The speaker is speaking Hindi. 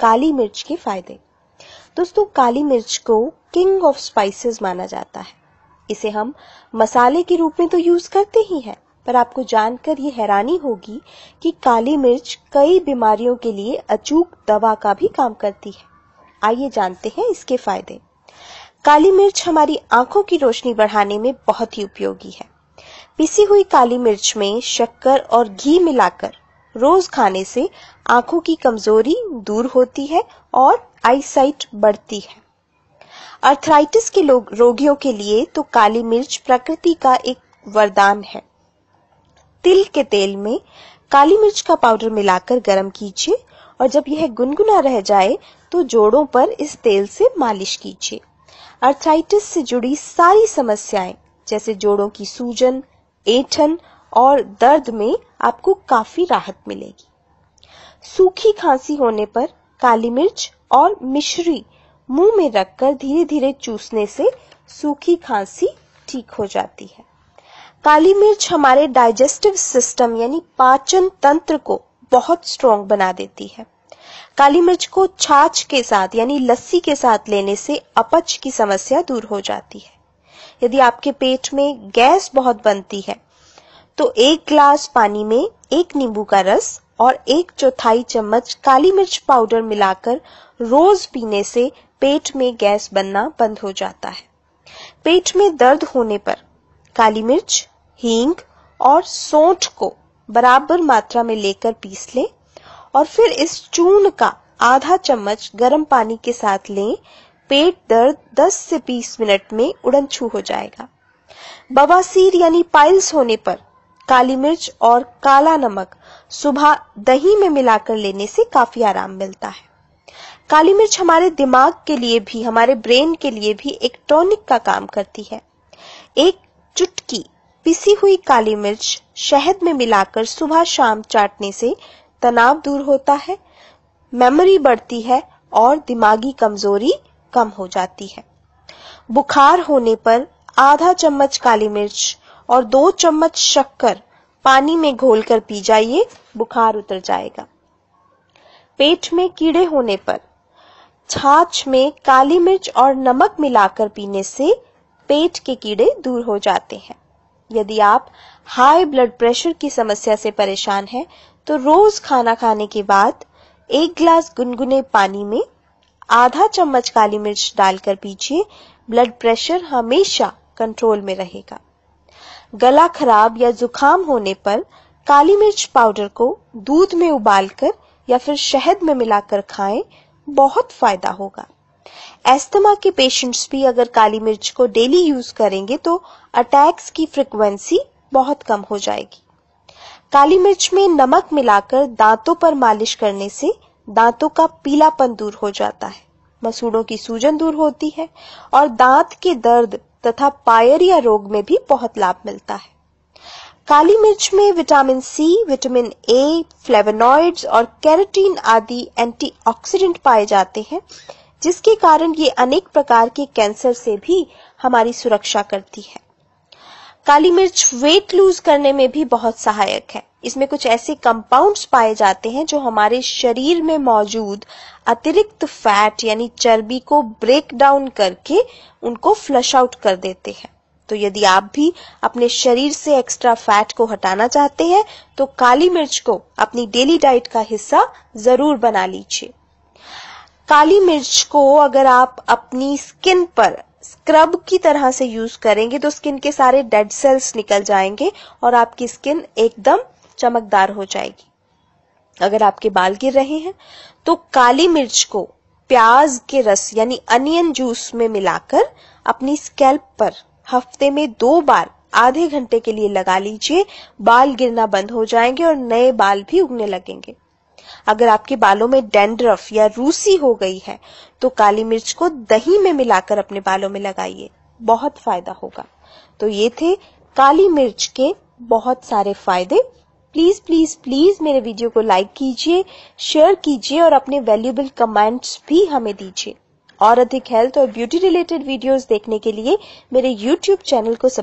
काली मिर्च के फायदे दोस्तों काली मिर्च को किंग ऑफ स्पाइसेस माना जाता है इसे हम मसाले के रूप में तो यूज करते ही हैं पर आपको जानकर ये हैरानी होगी कि काली मिर्च कई बीमारियों के लिए अचूक दवा का भी काम करती है आइए जानते हैं इसके फायदे काली मिर्च हमारी आंखों की रोशनी बढ़ाने में बहुत ही उपयोगी है पिसी हुई काली मिर्च में शक्कर और घी मिलाकर रोज खाने से आंखों की कमजोरी दूर होती है और आईसाइट बढ़ती है अर्थराइटिस के रोगियों के लिए तो काली मिर्च प्रकृति का एक वरदान है तिल के तेल में काली मिर्च का पाउडर मिलाकर गर्म कीजिए और जब यह गुनगुना रह जाए तो जोड़ों पर इस तेल से मालिश कीजिए अर्थराइटिस से जुड़ी सारी समस्याएं जैसे जोड़ों की सूजन एठन और दर्द में आपको काफी राहत मिलेगी सूखी खांसी होने पर काली मिर्च और मिश्री मुंह में रखकर धीरे धीरे चूसने से सूखी खांसी ठीक हो जाती है काली मिर्च हमारे डाइजेस्टिव सिस्टम यानी पाचन तंत्र को बहुत स्ट्रॉन्ग बना देती है काली मिर्च को छाछ के साथ यानी लस्सी के साथ लेने से अपच की समस्या दूर हो जाती है यदि आपके पेट में गैस बहुत बनती है तो एक ग्लास पानी में एक नींबू का रस और एक चौथाई चम्मच काली मिर्च पाउडर मिलाकर रोज पीने से पेट में गैस बनना बंद हो जाता है पेट में दर्द होने पर काली मिर्च हींग और सोठ को बराबर मात्रा में लेकर पीस लें और फिर इस चून का आधा चम्मच गर्म पानी के साथ लें पेट दर्द 10 से 20 मिनट में उड़न छू हो जाएगा बवासीर यानी पाइल्स होने पर काली मिर्च और काला नमक सुबह दही में मिलाकर लेने से काफी आराम मिलता है काली मिर्च हमारे दिमाग के लिए भी हमारे ब्रेन के लिए भी एक टॉनिक का काम करती है एक चुटकी पिसी हुई काली मिर्च शहद में मिलाकर सुबह शाम चाटने से तनाव दूर होता है मेमोरी बढ़ती है और दिमागी कमजोरी कम हो जाती है बुखार होने पर आधा चम्मच काली मिर्च और दो चम्मच शक्कर पानी में घोलकर पी जाइए बुखार उतर जाएगा पेट में कीड़े होने पर छाछ में काली मिर्च और नमक मिलाकर पीने से पेट के कीड़े दूर हो जाते हैं यदि आप हाई ब्लड प्रेशर की समस्या से परेशान हैं तो रोज खाना खाने के बाद एक ग्लास गुनगुने पानी में आधा चम्मच काली मिर्च डालकर पीजिए ब्लड प्रेशर हमेशा कंट्रोल में रहेगा गला खराब या जुखाम होने पर काली मिर्च पाउडर को दूध में उबालकर या फिर शहद में मिलाकर खाएं बहुत फायदा होगा एस्थमा के पेशेंट्स भी अगर काली मिर्च को डेली यूज करेंगे तो अटैक्स की फ्रिक्वेंसी बहुत कम हो जाएगी काली मिर्च में नमक मिलाकर दांतों पर मालिश करने से दांतों का पीलापन दूर हो जाता है मसूड़ों की सूजन दूर होती है और दांत के दर्द तथा पायरिया रोग में भी बहुत लाभ मिलता है काली मिर्च में vitamin C vitamin A flavonoids और कैरेटीन आदि एंटीऑक्सीडेंट पाए जाते हैं जिसके कारण ये अनेक प्रकार के कैंसर से भी हमारी सुरक्षा करती है काली मिर्च वेट लूज करने में भी बहुत सहायक है इसमें कुछ ऐसे कंपाउंड्स पाए जाते हैं जो हमारे शरीर में मौजूद अतिरिक्त फैट यानी चर्बी को ब्रेक डाउन करके उनको फ्लश आउट कर देते हैं तो यदि आप भी अपने शरीर से एक्स्ट्रा फैट को हटाना चाहते हैं तो काली मिर्च को अपनी डेली डाइट का हिस्सा जरूर बना लीजिए काली मिर्च को अगर आप अपनी स्किन पर स्क्रब की तरह से यूज करेंगे तो स्किन के सारे डेड सेल्स निकल जाएंगे और आपकी स्किन एकदम चमकदार हो जाएगी अगर आपके बाल गिर रहे हैं तो काली मिर्च को प्याज के रस यानी अनियन जूस में मिलाकर अपनी स्कैल्प पर हफ्ते में दो बार आधे घंटे के लिए लगा लीजिए बाल गिरना बंद हो जाएंगे और नए बाल भी उगने लगेंगे अगर आपके बालों में डेंड्रफ या रूसी हो गई है तो काली मिर्च को दही में मिलाकर अपने बालों में लगाइए बहुत फायदा होगा तो ये थे काली मिर्च के बहुत सारे फायदे प्लीज प्लीज प्लीज मेरे वीडियो को लाइक कीजिए शेयर कीजिए और अपने वैल्यूबल कमेंट्स भी हमें दीजिए और अधिक हेल्थ और ब्यूटी रिलेटेड वीडियोस देखने के लिए मेरे यूट्यूब चैनल को